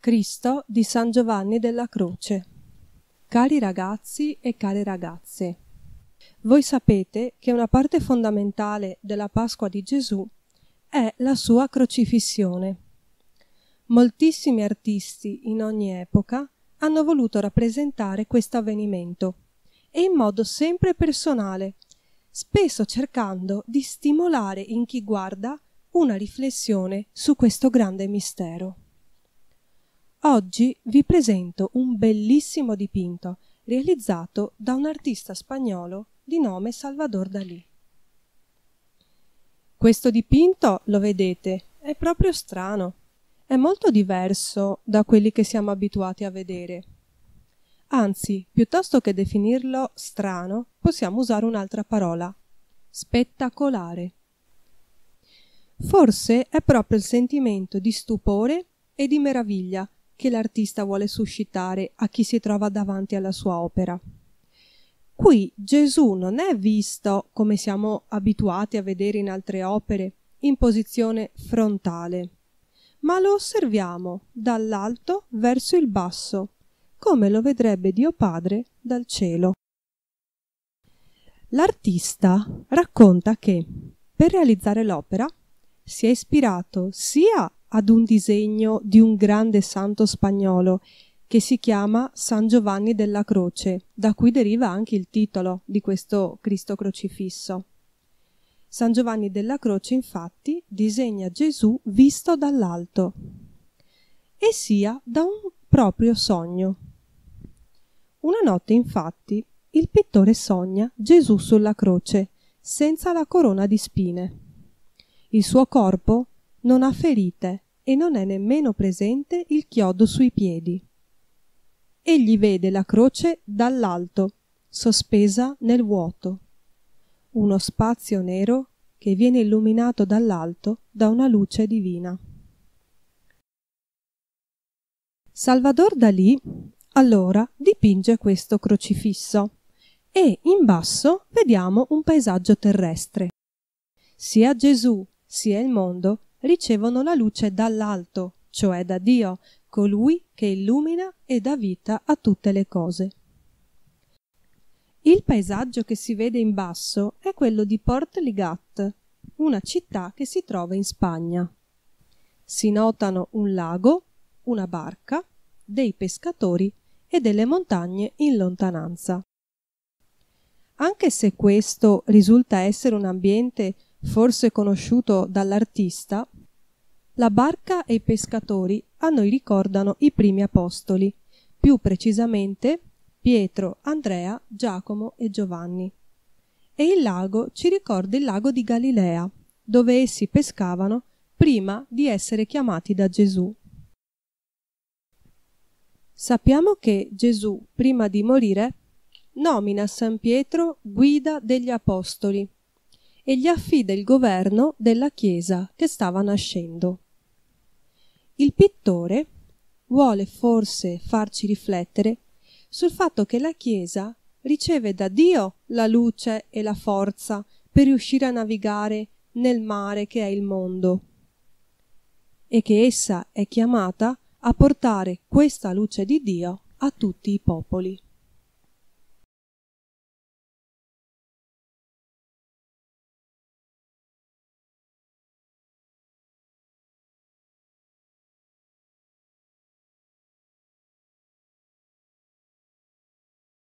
Cristo di San Giovanni della Croce. Cari ragazzi e care ragazze, voi sapete che una parte fondamentale della Pasqua di Gesù è la sua crocifissione. Moltissimi artisti in ogni epoca hanno voluto rappresentare questo avvenimento e in modo sempre personale, spesso cercando di stimolare in chi guarda una riflessione su questo grande mistero. Oggi vi presento un bellissimo dipinto realizzato da un artista spagnolo di nome Salvador Dalí. Questo dipinto, lo vedete, è proprio strano. È molto diverso da quelli che siamo abituati a vedere. Anzi, piuttosto che definirlo strano, possiamo usare un'altra parola, spettacolare. Forse è proprio il sentimento di stupore e di meraviglia che l'artista vuole suscitare a chi si trova davanti alla sua opera. Qui Gesù non è visto, come siamo abituati a vedere in altre opere, in posizione frontale, ma lo osserviamo dall'alto verso il basso, come lo vedrebbe Dio Padre dal cielo. L'artista racconta che per realizzare l'opera si è ispirato sia ad un disegno di un grande santo spagnolo che si chiama San Giovanni della Croce, da cui deriva anche il titolo di questo Cristo crocifisso. San Giovanni della Croce infatti disegna Gesù visto dall'alto e sia da un proprio sogno. Una notte infatti il pittore sogna Gesù sulla croce, senza la corona di spine. Il suo corpo non ha ferite e non è nemmeno presente il chiodo sui piedi. Egli vede la croce dall'alto, sospesa nel vuoto. Uno spazio nero che viene illuminato dall'alto da una luce divina. Salvador Dalì allora dipinge questo crocifisso e in basso vediamo un paesaggio terrestre. Sia Gesù sia il mondo ricevono la luce dall'alto, cioè da Dio, colui che illumina e dà vita a tutte le cose. Il paesaggio che si vede in basso è quello di Port Ligat, una città che si trova in Spagna. Si notano un lago, una barca, dei pescatori e delle montagne in lontananza. Anche se questo risulta essere un ambiente forse conosciuto dall'artista, la barca e i pescatori a noi ricordano i primi apostoli, più precisamente Pietro, Andrea, Giacomo e Giovanni. E il lago ci ricorda il lago di Galilea, dove essi pescavano prima di essere chiamati da Gesù. Sappiamo che Gesù, prima di morire, nomina San Pietro guida degli Apostoli e gli affida il governo della chiesa che stava nascendo. Il pittore vuole forse farci riflettere sul fatto che la chiesa riceve da Dio la luce e la forza per riuscire a navigare nel mare che è il mondo e che essa è chiamata a portare questa luce di Dio a tutti i popoli.